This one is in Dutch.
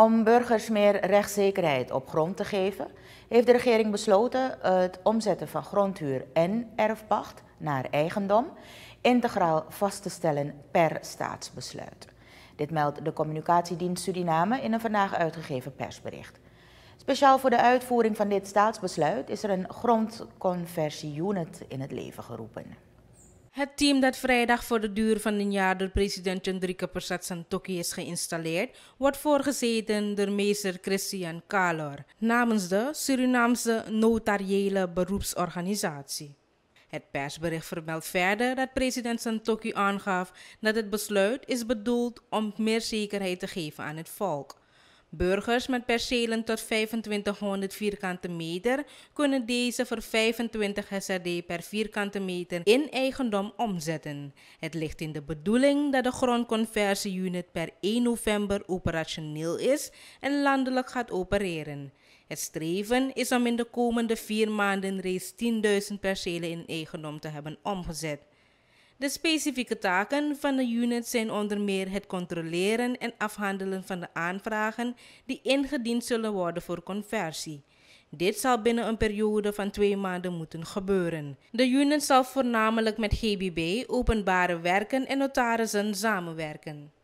Om burgers meer rechtszekerheid op grond te geven, heeft de regering besloten het omzetten van grondhuur en erfpacht naar eigendom integraal vast te stellen per staatsbesluit. Dit meldt de communicatiedienst Suriname in een vandaag uitgegeven persbericht. Speciaal voor de uitvoering van dit staatsbesluit is er een grondconversie-unit in het leven geroepen. Het team dat vrijdag voor de duur van een jaar door president Chandrika Persat Santokhi is geïnstalleerd, wordt voorgezeten door meester Christian Kalor namens de Surinaamse notariële beroepsorganisatie. Het persbericht vermeldt verder dat president Santokhi aangaf dat het besluit is bedoeld om meer zekerheid te geven aan het volk. Burgers met percelen tot 2500 vierkante meter kunnen deze voor 25 SRD per vierkante meter in eigendom omzetten. Het ligt in de bedoeling dat de grondconversieunit per 1 november operationeel is en landelijk gaat opereren. Het streven is om in de komende vier maanden reeds 10.000 percelen in eigendom te hebben omgezet. De specifieke taken van de unit zijn onder meer het controleren en afhandelen van de aanvragen die ingediend zullen worden voor conversie. Dit zal binnen een periode van twee maanden moeten gebeuren. De unit zal voornamelijk met GBB, openbare werken en notarissen samenwerken.